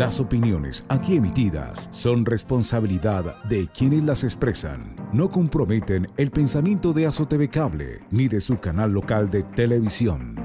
Las opiniones aquí emitidas son responsabilidad de quienes las expresan. No comprometen el pensamiento de Azoteve Cable ni de su canal local de televisión.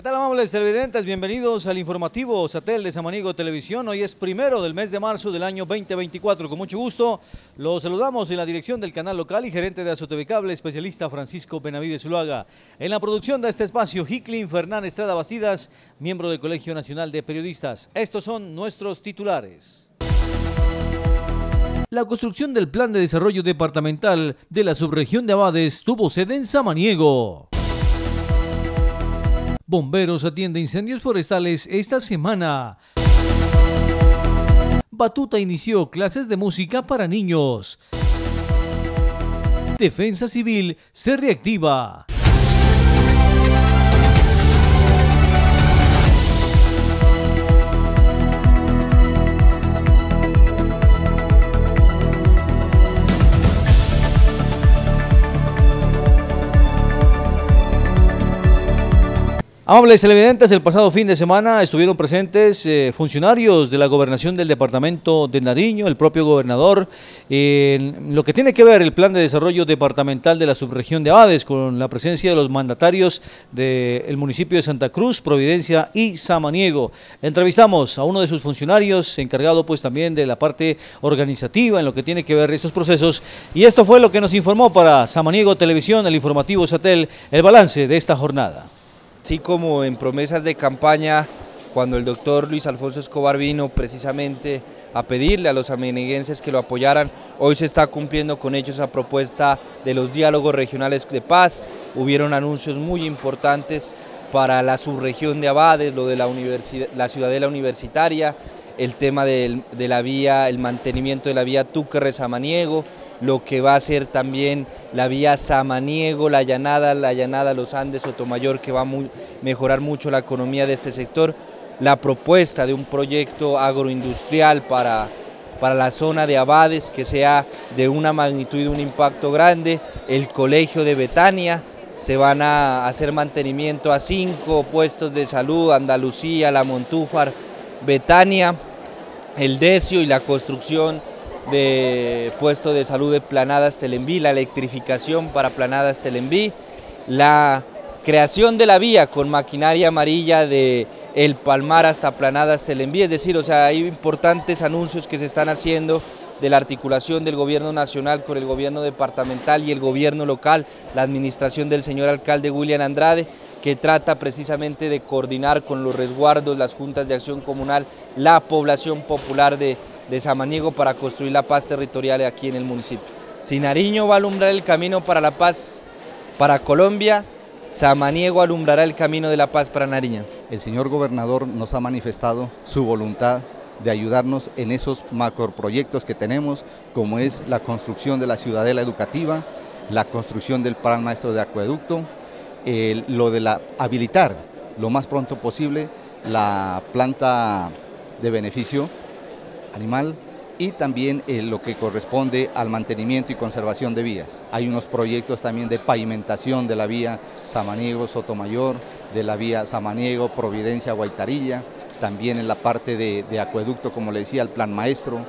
¿Qué tal amables televidentes? Bienvenidos al informativo Satel de Samaniego Televisión. Hoy es primero del mes de marzo del año 2024. Con mucho gusto los saludamos en la dirección del canal local y gerente de Cable especialista Francisco Benavides Uluaga. En la producción de este espacio, Hicklin Fernán Estrada Bastidas, miembro del Colegio Nacional de Periodistas. Estos son nuestros titulares. La construcción del Plan de Desarrollo Departamental de la subregión de Abades tuvo sede en Samaniego. Bomberos atiende incendios forestales esta semana. Batuta inició clases de música para niños. Defensa Civil se reactiva. Amables televidentes, el pasado fin de semana estuvieron presentes eh, funcionarios de la gobernación del departamento de Nariño, el propio gobernador, en lo que tiene que ver el plan de desarrollo departamental de la subregión de Abades, con la presencia de los mandatarios del municipio de Santa Cruz, Providencia y Samaniego. Entrevistamos a uno de sus funcionarios, encargado pues también de la parte organizativa en lo que tiene que ver estos procesos, y esto fue lo que nos informó para Samaniego Televisión, el informativo Satel, el balance de esta jornada. Así como en promesas de campaña, cuando el doctor Luis Alfonso Escobar vino precisamente a pedirle a los ameneguenses que lo apoyaran, hoy se está cumpliendo con ellos esa propuesta de los diálogos regionales de paz. Hubieron anuncios muy importantes para la subregión de Abades, lo de la, la ciudadela universitaria, el tema de, la vía, el mantenimiento de la vía Tuque-Rezamaniego, lo que va a ser también la vía Samaniego, la Llanada, la Llanada Los Andes, Sotomayor, que va a mejorar mucho la economía de este sector. La propuesta de un proyecto agroindustrial para, para la zona de Abades, que sea de una magnitud y un impacto grande. El colegio de Betania, se van a hacer mantenimiento a cinco puestos de salud, Andalucía, La Montúfar, Betania, El Decio y la construcción de puesto de salud de Planadas Telenví, la electrificación para Planadas Telenví, la creación de la vía con maquinaria amarilla de El Palmar hasta Planadas Telenví, es decir, o sea, hay importantes anuncios que se están haciendo de la articulación del gobierno nacional con el gobierno departamental y el gobierno local, la administración del señor alcalde William Andrade, que trata precisamente de coordinar con los resguardos, las juntas de acción comunal, la población popular de de Samaniego para construir la paz territorial aquí en el municipio. Si Nariño va a alumbrar el camino para la paz para Colombia, Samaniego alumbrará el camino de la paz para Nariño. El señor gobernador nos ha manifestado su voluntad de ayudarnos en esos macroproyectos que tenemos, como es la construcción de la ciudadela educativa, la construcción del plan maestro de acueducto, lo de la habilitar lo más pronto posible la planta de beneficio animal y también eh, lo que corresponde al mantenimiento y conservación de vías. Hay unos proyectos también de pavimentación de la vía Samaniego-Sotomayor, de la vía Samaniego-Providencia-Guaitarilla, también en la parte de, de, acueducto, como le decía, el plan maestro.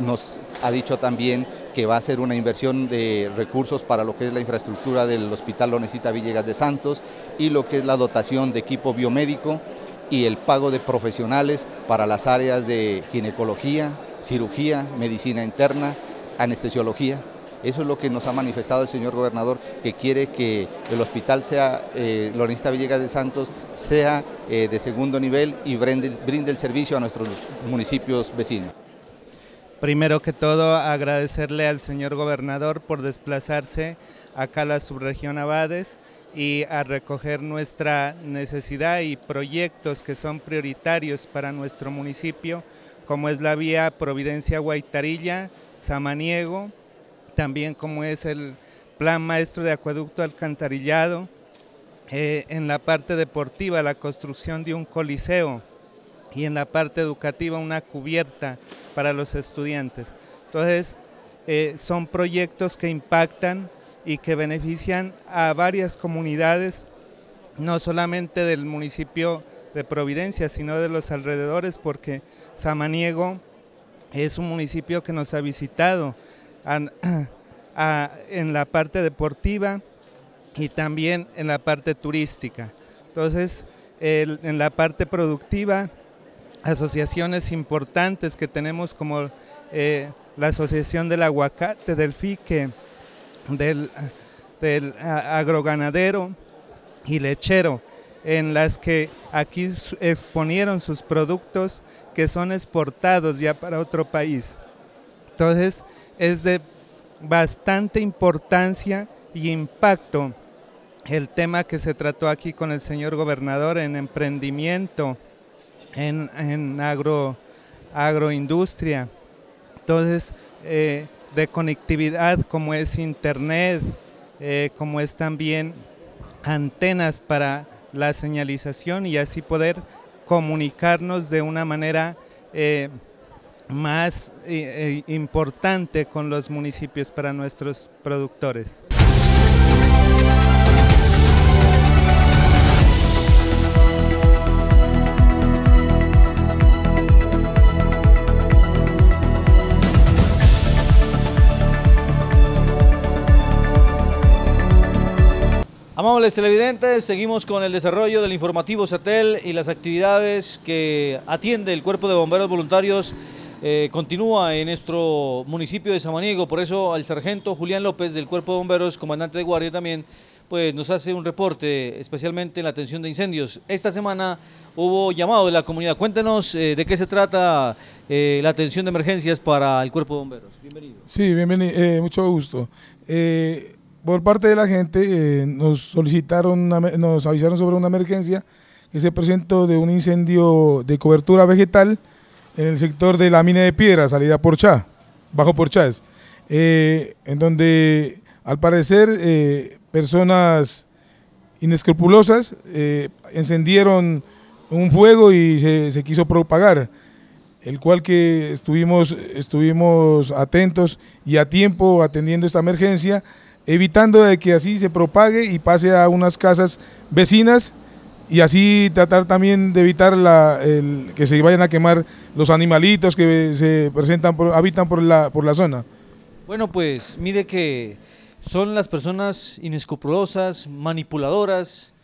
Nos ha dicho también que va a ser una inversión de recursos para lo que es la infraestructura del Hospital Lonesita Villegas de Santos y lo que es la dotación de equipo biomédico y el pago de profesionales para las áreas de ginecología, cirugía, medicina interna, anestesiología. Eso es lo que nos ha manifestado el señor gobernador, que quiere que el hospital sea, eh, Villegas de Santos, sea eh, de segundo nivel y brinde el servicio a nuestros municipios vecinos. Primero que todo, agradecerle al señor gobernador por desplazarse acá a la subregión Abades y a recoger nuestra necesidad y proyectos que son prioritarios para nuestro municipio, como es la vía Providencia-Guaitarilla, Samaniego, también como es el Plan Maestro de Acueducto Alcantarillado, eh, en la parte deportiva la construcción de un coliseo y en la parte educativa una cubierta para los estudiantes. Entonces, eh, son proyectos que impactan y que benefician a varias comunidades, no solamente del municipio de Providencia, sino de los alrededores, porque Samaniego es un municipio que nos ha visitado en la parte deportiva y también en la parte turística. Entonces, en la parte productiva, asociaciones importantes que tenemos como eh, la Asociación del Aguacate del Fique, del, del agroganadero y lechero, en las que aquí exponieron sus productos que son exportados ya para otro país. Entonces es de bastante importancia y impacto el tema que se trató aquí con el señor gobernador en emprendimiento, en, agro, agroindustria. Entonces, eh, de conectividad como es internet, eh, como es también antenas para la señalización y así poder comunicarnos de una manera eh, más eh, importante con los municipios para nuestros productores. Amables televidentes, seguimos con el desarrollo del informativo SATEL y las actividades que atiende el Cuerpo de Bomberos Voluntarios eh, continúa en nuestro municipio de Samaniego. Por eso al sargento Julián López del Cuerpo de Bomberos, comandante de guardia también, pues nos hace un reporte especialmente en la atención de incendios. Esta semana hubo llamado de la comunidad. Cuéntenos eh, de qué se trata eh, la atención de emergencias para el Cuerpo de Bomberos. Bienvenido. Sí, bienvenido, mucho gusto por parte de la gente eh, nos solicitaron, nos avisaron sobre una emergencia que se presentó de un incendio de cobertura vegetal en el sector de la mina de piedra, salida por Chá, bajo por eh, en donde al parecer eh, personas inescrupulosas encendieron un fuego y se, se, quiso propagar, el cual que estuvimos, estuvimos atentos y a tiempo atendiendo esta emergencia evitando de que así se propague y pase a unas casas vecinas y así tratar también de evitar la, el, que se vayan a quemar los animalitos que se presentan, por, habitan por la, por la zona. Bueno, pues mire que son las personas inescrupulosas, manipuladoras,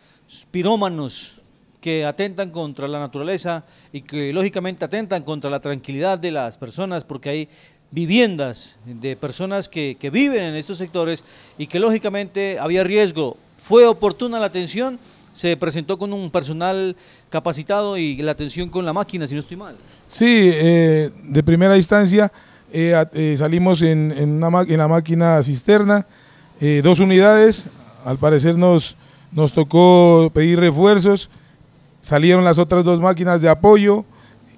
pirómanos que atentan contra la naturaleza y que lógicamente atentan contra la tranquilidad de las personas porque hay viviendas de personas que, que viven en estos sectores y que lógicamente había riesgo. ¿Fue oportuna la atención? se presentó con un personal capacitado y la atención con la máquina, si no estoy mal. Sí, eh, de primera instancia eh, eh, salimos en, en, la máquina cisterna, dos unidades, al parecer nos, nos tocó pedir refuerzos, salieron las otras dos máquinas de apoyo,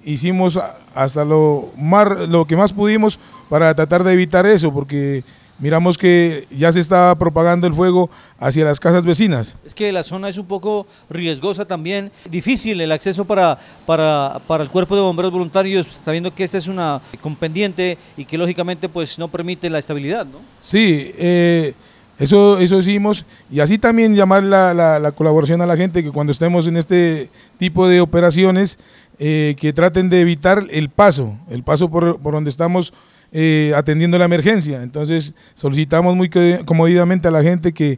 hicimos hasta lo, mar, lo que más pudimos para tratar de evitar eso, porque miramos que ya se está propagando el fuego hacia las casas vecinas. Es que la zona es un poco riesgosa también, difícil el acceso para, para, para el cuerpo de bomberos voluntarios, sabiendo que esta es una compendiente y que lógicamente pues no permite la estabilidad, ¿no? Sí, eh, eso, eso hicimos y así también llamar la, la, la colaboración a la gente que cuando estemos en este tipo de operaciones eh, que traten de evitar el paso, el paso por, por donde estamos eh, atendiendo la emergencia. Entonces solicitamos muy comodidamente a la gente que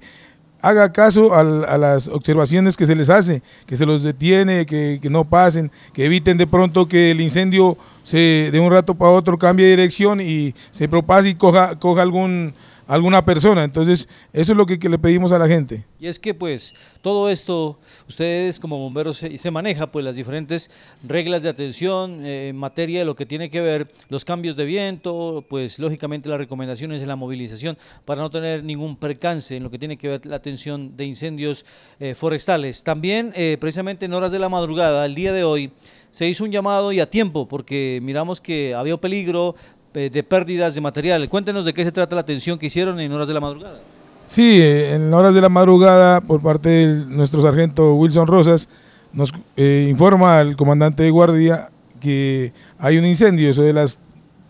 haga caso a, las observaciones que se les hace, que se los detiene, que, no pasen, que eviten de pronto que el incendio se de un rato para otro cambie de dirección y se propase y coja, coja algún alguna persona. Entonces, eso es lo que, le pedimos a la gente. Y es que, pues, todo esto, ustedes como bomberos se, se maneja, pues, las diferentes reglas de atención eh, en materia de lo que tiene que ver los cambios de viento, pues, lógicamente las recomendaciones de la movilización para no tener ningún percance en lo que tiene que ver la atención de incendios eh, forestales. También, eh, precisamente en horas de la madrugada, el día de hoy, se hizo un llamado y a tiempo, porque miramos que había peligro eh, de pérdidas de material. Cuéntenos de qué se trata la atención que hicieron en horas de la madrugada. Sí, en horas de la madrugada, por parte de nuestro sargento Wilson Rosas, nos eh, informa al comandante de guardia que hay un incendio, eso de las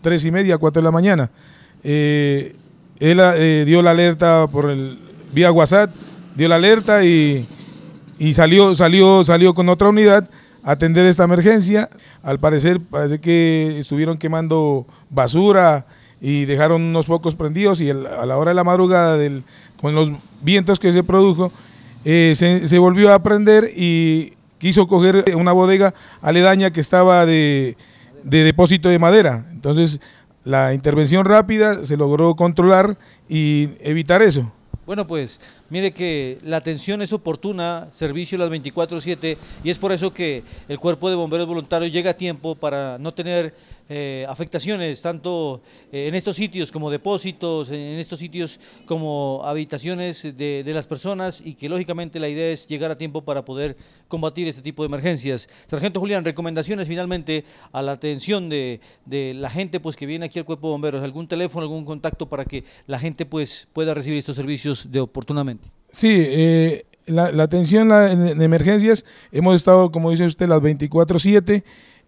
tres y media, cuatro de la mañana. Eh, él dio la alerta por el vía WhatsApp, dio la alerta y, y salió, salió, salió con otra unidad atender esta emergencia. Al parecer, parece que estuvieron quemando basura y dejaron unos pocos prendidos y a la hora de la madrugada, del, con los vientos que se produjo, eh, se, volvió a prender y quiso coger una bodega aledaña que estaba de, de depósito de madera. Entonces, la intervención rápida se logró controlar y evitar eso. Bueno, pues Mire que la atención es oportuna, servicio las 24/7, y es por eso que el cuerpo de bomberos voluntarios llega a tiempo para no tener eh, afectaciones tanto eh, en estos sitios como depósitos, en estos sitios como habitaciones de, las personas y que lógicamente la idea es llegar a tiempo para poder combatir este tipo de emergencias. Sargento Julián, recomendaciones finalmente a la atención de, la gente pues, que viene aquí al cuerpo de bomberos, algún teléfono, algún contacto para que la gente pues, pueda recibir estos servicios de oportunamente. Sí, eh, la, atención en, emergencias, hemos estado, como dice usted, las 24-7,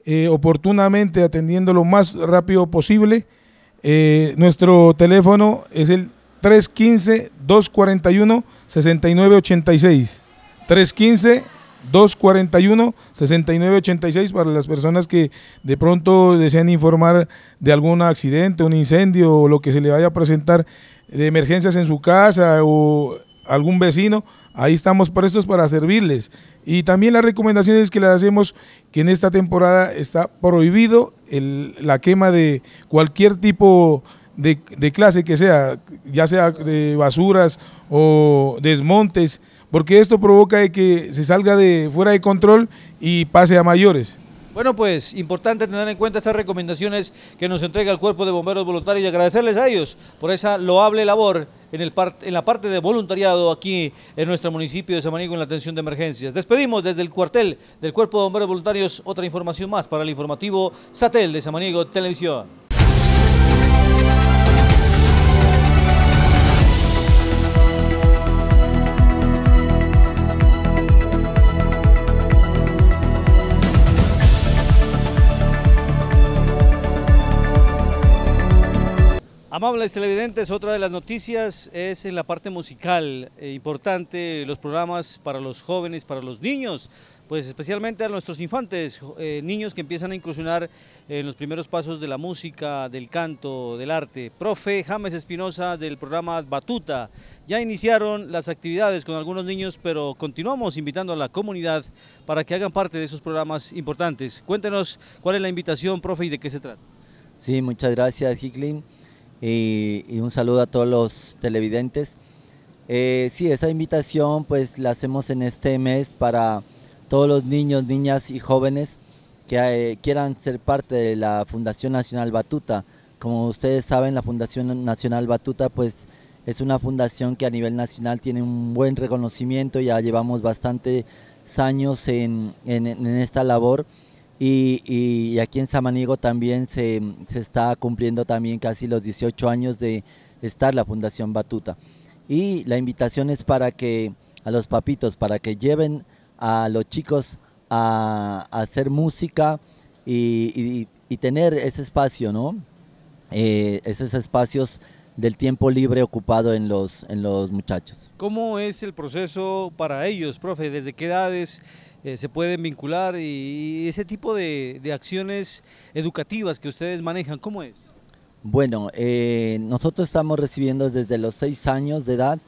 eh, oportunamente atendiendo lo más rápido posible. Eh, nuestro teléfono es el 315-241-6986. 315-241-6986 para las personas que de pronto desean informar de algún accidente, un incendio o lo que se le vaya a presentar de emergencias en su casa o algún vecino, ahí estamos prestos para servirles. Y también las recomendaciones que le hacemos, que en esta temporada está prohibido la quema de cualquier tipo de, de, clase que sea, ya sea de basuras o desmontes, porque esto provoca que se salga de fuera de control y pase a mayores. Bueno, pues importante tener en cuenta estas recomendaciones que nos entrega el Cuerpo de Bomberos Voluntarios y agradecerles a ellos por esa loable labor en, el en la parte de voluntariado aquí en nuestro municipio de Samaniego en la atención de emergencias. Despedimos desde el cuartel del Cuerpo de Bomberos Voluntarios otra información más para el informativo SATEL de Samaniego Televisión. Amables televidentes, otra de las noticias es en la parte musical, eh, importante los programas para los jóvenes, para los niños, pues especialmente a nuestros infantes, eh, niños que empiezan a incursionar en los primeros pasos de la música, del canto, del arte. Profe James Espinosa del programa Batuta, ya iniciaron las actividades con algunos niños, pero continuamos invitando a la comunidad para que hagan parte de esos programas importantes. Cuéntenos cuál es la invitación, profe, y de qué se trata. Sí, muchas gracias, Hicklin y, un saludo a todos los televidentes. Eh, sí, esa invitación pues la hacemos en este mes para todos los niños, niñas y jóvenes que eh, quieran ser parte de la Fundación Nacional Batuta. Como ustedes saben, la Fundación Nacional Batuta pues es una fundación que a nivel nacional tiene un buen reconocimiento, ya llevamos bastantes años en, en esta labor y, aquí en Samaniego también se, está cumpliendo también casi los 18 años de estar la Fundación Batuta. Y la invitación es para que a los papitos, para que lleven a los chicos a, hacer música y, tener ese espacio, ¿no? Eh, esos espacios del tiempo libre ocupado en los, en los muchachos. ¿Cómo es el proceso para ellos, profe? ¿Desde qué edades? Eh, se pueden vincular y, ese tipo de, acciones educativas que ustedes manejan, ¿cómo es? Bueno, eh, nosotros estamos recibiendo desde los 6 años de edad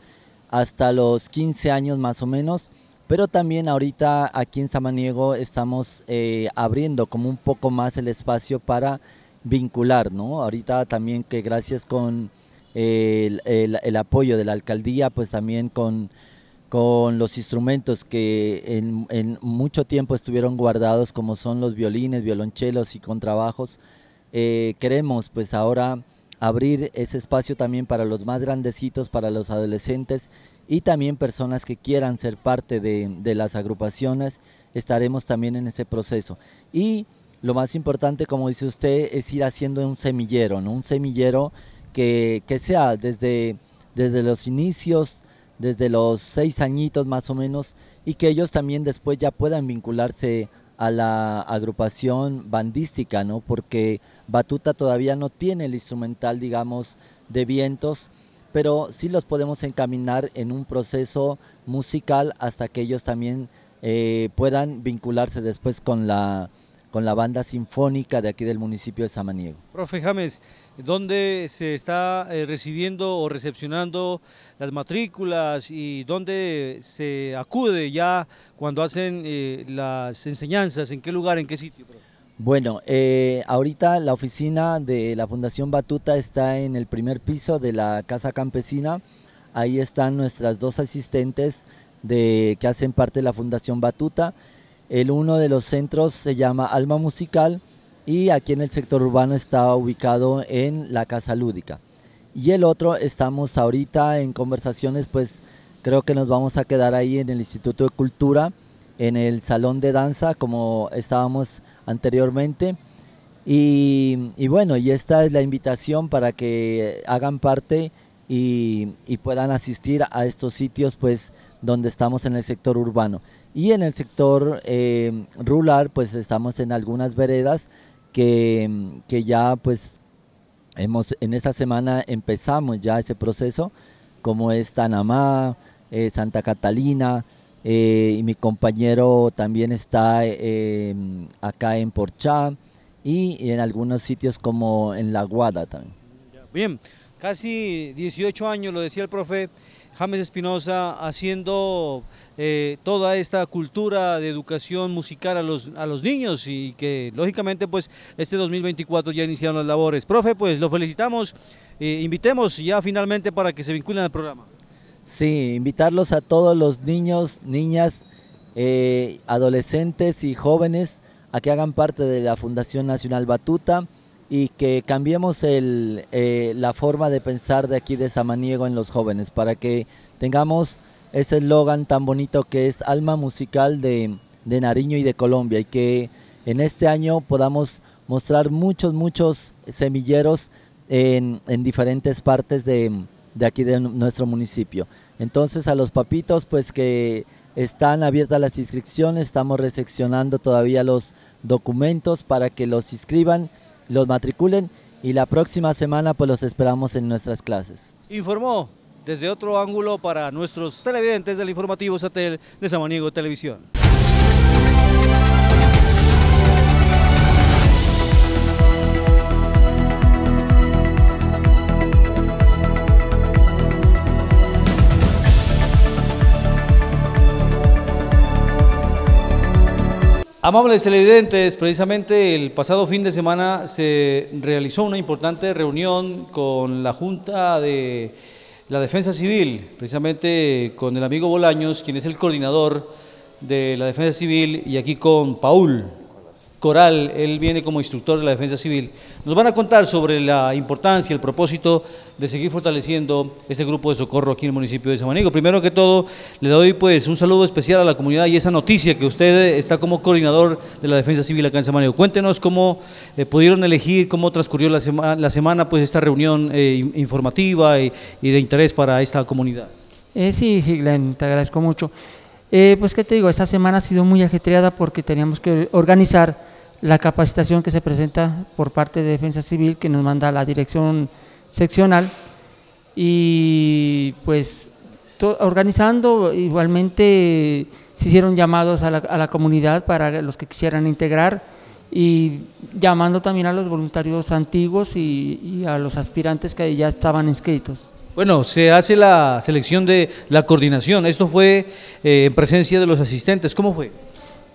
hasta los 15 años más o menos, pero también ahorita aquí en Samaniego estamos eh, abriendo como un poco más el espacio para vincular, ¿no? Ahorita también que gracias con el apoyo de la alcaldía, pues también con con los instrumentos que en, mucho tiempo estuvieron guardados, como son los violines, violonchelos y contrabajos, eh, queremos pues ahora abrir ese espacio también para los más grandecitos, para los adolescentes y también personas que quieran ser parte de, las agrupaciones, estaremos también en ese proceso. Y lo más importante, como dice usted, es ir haciendo un semillero, un semillero que, sea desde, desde los inicios desde los seis añitos más o menos y que ellos también después ya puedan vincularse a la agrupación bandística, ¿no? Porque Batuta todavía no tiene el instrumental, digamos, de vientos, pero sí los podemos encaminar en un proceso musical hasta que ellos también eh, puedan vincularse después con la con la banda sinfónica de aquí del municipio de Samaniego. Profe James, ¿dónde se está eh, recibiendo o recepcionando las matrículas y dónde se acude ya cuando hacen eh, las enseñanzas? ¿En qué lugar, en qué sitio? Bueno, eh, ahorita la oficina de la Fundación Batuta está en el primer piso de la Casa Campesina. Ahí están nuestras dos asistentes de, que hacen parte de la Fundación Batuta. El uno de los centros se llama Alma Musical y aquí en el sector urbano está ubicado en la Casa Lúdica. Y el otro estamos ahorita en conversaciones, pues creo que nos vamos a quedar ahí en el Instituto de Cultura, en el Salón de Danza, como estábamos anteriormente. Y, bueno, y esta es la invitación para que hagan parte y, y puedan asistir a estos sitios, pues donde estamos en el sector urbano. Y en el sector eh, rural, pues estamos en algunas veredas que, ya pues hemos, en esta semana empezamos ya ese proceso, como es Tanamá, eh, Santa Catalina, eh, y mi compañero también está em, acá en Porchá y, y en algunos sitios como en La Guada también. Bien, casi 18 años, lo decía el profe, James Espinosa haciendo eh, toda esta cultura de educación musical a los, a los niños y que lógicamente pues este 2024 ya iniciaron las labores. Profe, pues lo felicitamos, eh, invitemos ya finalmente para que se vinculen al programa. Sí, invitarlos a todos los niños, niñas, eh, adolescentes y jóvenes a que hagan parte de la Fundación Nacional Batuta y que cambiemos el, eh, la forma de pensar de aquí de Samaniego en los jóvenes, para que tengamos ese eslogan tan bonito que es alma musical de, Nariño y de Colombia, y que en este año podamos mostrar muchos, muchos semilleros en, diferentes partes de, de aquí de nuestro municipio. Entonces a los papitos, pues que están abiertas las inscripciones, estamos recepcionando todavía los documentos para que los inscriban los matriculen y la próxima semana pues los esperamos en nuestras clases. Informó desde otro ángulo para nuestros televidentes del informativo Satel de Samaniego Televisión. Amables televidentes, precisamente el pasado fin de semana se realizó una importante reunión con la Junta de la Defensa Civil, precisamente con el amigo Bolaños, quien es el coordinador de la Defensa Civil, y aquí con Paul, Coral, él viene como instructor de la defensa civil. Nos van a contar sobre la importancia, y el propósito de seguir fortaleciendo este grupo de socorro aquí en el municipio de San Manigo. Primero que todo, le doy pues un saludo especial a la comunidad y esa noticia que usted eh, está como coordinador de la defensa civil acá en San Samaniego. Cuéntenos cómo eh, pudieron elegir, cómo transcurrió la, la semana pues esta reunión eh, informativa y, de interés para esta comunidad. sí, te agradezco mucho. pues qué te digo, esta semana ha sido muy ajetreada porque teníamos que organizar la capacitación que se presenta por parte de Defensa Civil que nos manda la dirección seccional y pues organizando igualmente se hicieron llamados a la, a la, comunidad para los que quisieran integrar y llamando también a los voluntarios antiguos y, a los aspirantes que ya estaban inscritos. Bueno, se hace la selección de la coordinación. Esto fue eh, en presencia de los asistentes. ¿Cómo fue?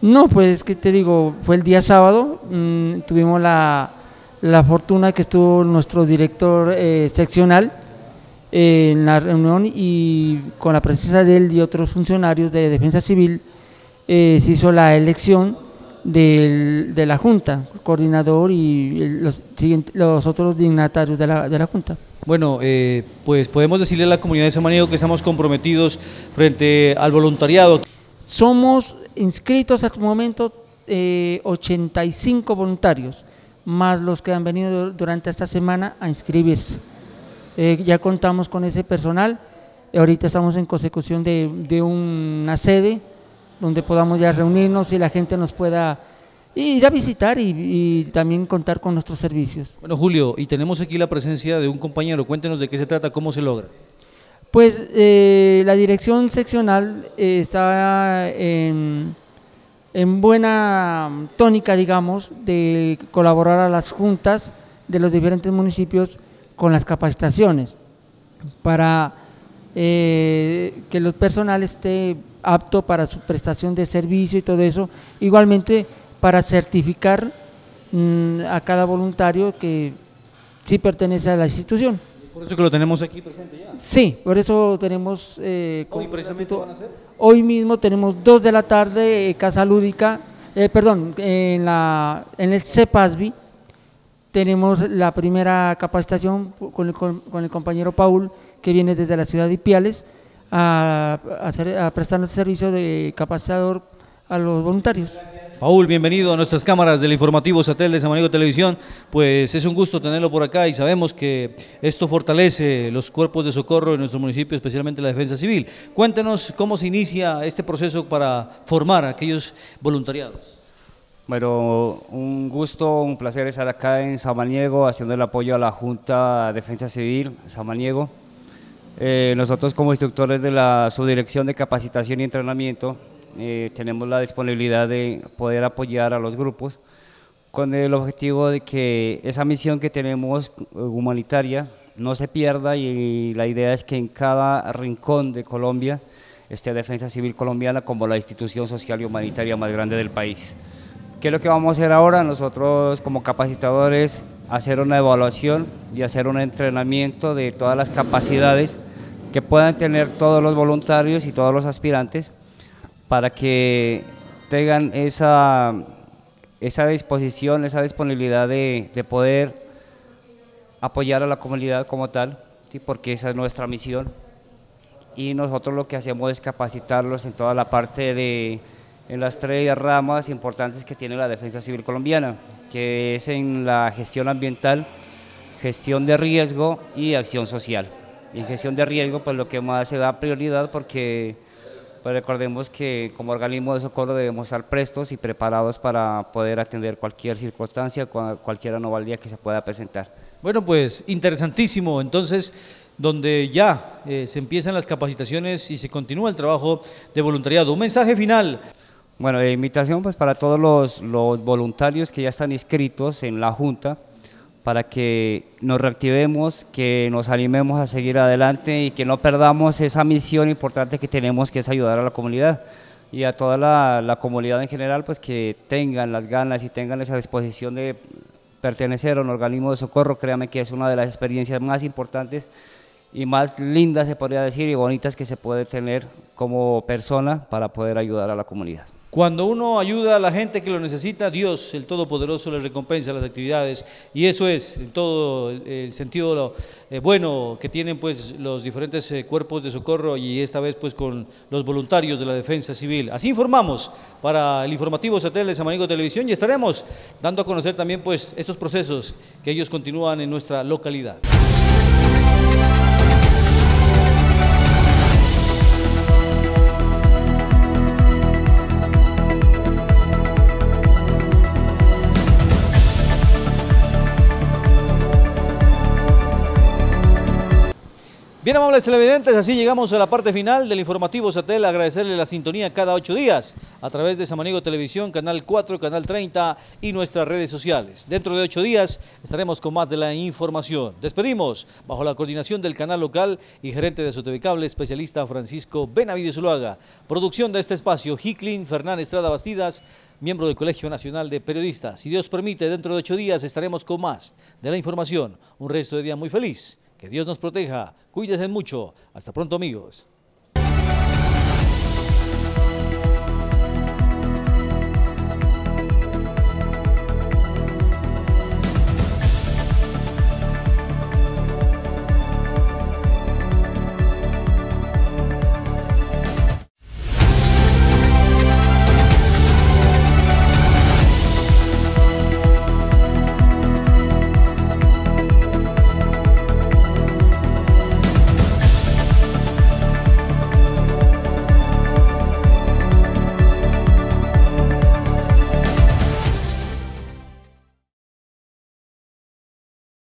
No, pues que te digo, fue el día sábado, mm, tuvimos la, la, fortuna que estuvo nuestro director eh, seccional eh, en la reunión y con la presencia de él y otros funcionarios de Defensa Civil eh, se hizo la elección del, de la Junta, coordinador y los, los otros dignatarios de la, de la Junta. Bueno, pues podemos decirle a la comunidad de San marino que estamos comprometidos frente al voluntariado. Somos inscritos hasta el momento 85 eh, voluntarios, más los que han venido durante esta semana a inscribirse. Eh, ya contamos con ese personal. Ahorita estamos en consecución de, una sede donde podamos ya reunirnos y la gente nos pueda ir a visitar y, también contar con nuestros servicios. Bueno, Julio, y tenemos aquí la presencia de un compañero. Cuéntenos de qué se trata, cómo se logra. Pues eh, la dirección seccional eh, está en, buena tónica, digamos, de colaborar a las juntas de los diferentes municipios con las capacitaciones para eh, que el personal esté apto para su prestación de servicio y todo eso. Igualmente para certificar mm, a cada voluntario que sí pertenece a la institución. Por eso que lo tenemos aquí presente ya. Sí, por eso tenemos... Eh, ¿Hoy van a hacer? Hoy mismo tenemos dos de la tarde, eh, Casa Lúdica, eh, perdón, en, la, en el CEPASBI tenemos la primera capacitación con el, compañero Paul, que viene desde la ciudad de Ipiales, a, prestar el servicio de capacitador a los voluntarios. Paul, bienvenido a nuestras cámaras del informativo Satel de San Televisión. Pues es un gusto tenerlo por acá y sabemos que esto fortalece los cuerpos de socorro en nuestro municipio, especialmente la defensa civil. Cuéntenos cómo se inicia este proceso para formar a aquellos voluntariados. Bueno, un gusto, un placer estar acá en Samaniego haciendo el apoyo a la Junta Defensa Civil Samaniego. Eh, nosotros como instructores de la Subdirección de Capacitación y Entrenamiento eh, tenemos la disponibilidad de poder apoyar a los grupos con el objetivo de que esa misión que tenemos humanitaria no se pierda y la idea es que en cada rincón de Colombia esté Defensa Civil Colombiana como la institución social y humanitaria más grande del país. ¿Qué es lo que vamos a hacer ahora? Nosotros como capacitadores hacer una evaluación y hacer un entrenamiento de todas las capacidades que puedan tener todos los voluntarios y todos los aspirantes para que tengan esa, esa disposición, esa disponibilidad de, poder apoyar a la comunidad como tal, ¿sí? porque esa es nuestra misión. Y nosotros lo que hacemos es capacitarlos en toda la parte de en las tres ramas importantes que tiene la defensa civil colombiana, que es en la gestión ambiental, gestión de riesgo y acción social. Y en gestión de riesgo, pues lo que más se da prioridad porque pues recordemos que como organismo de socorro debemos estar prestos y preparados para poder atender cualquier circunstancia, cualquier anomalía que se pueda presentar. Bueno, pues interesantísimo. Entonces, donde ya eh, se empiezan las capacitaciones y se continúa el trabajo de voluntariado. Un mensaje final. Bueno, de invitación pues para todos los voluntarios que ya están inscritos en la Junta para que nos reactivemos, que nos animemos a seguir adelante y que no perdamos esa misión importante que tenemos, que es ayudar a la comunidad y a toda la, comunidad en general, pues que tengan las ganas y tengan esa disposición de pertenecer a un organismo de socorro, créanme que es una de las experiencias más importantes y más lindas, se podría decir, y bonitas que se puede tener como persona para poder ayudar a la comunidad. Cuando uno ayuda a la gente que lo necesita, Dios, el Todopoderoso, le recompensa las actividades. Y eso es, en todo el sentido eh, bueno que tienen pues los diferentes eh, cuerpos de socorro y esta vez pues con los voluntarios de la defensa civil. Así informamos para el informativo satélite Manico Televisión y estaremos dando a conocer también pues estos procesos que ellos continúan en nuestra localidad. Bien, amables televidentes, así llegamos a la parte final del informativo Satel. Agradecerle la sintonía cada ocho días a través de Samaniego Televisión, Canal 4, Canal 30 y nuestras redes sociales. Dentro de ocho días estaremos con más de la información. Despedimos bajo la coordinación del canal local y gerente de Sotevicable, especialista Francisco Benavides Uluaga. Producción de este espacio, Hicklin Fernán Estrada Bastidas, miembro del Colegio Nacional de Periodistas. Si Dios permite, dentro de ocho días estaremos con más de la información. Un resto de día muy feliz. Que Dios nos proteja. Cuídense mucho. Hasta pronto, amigos.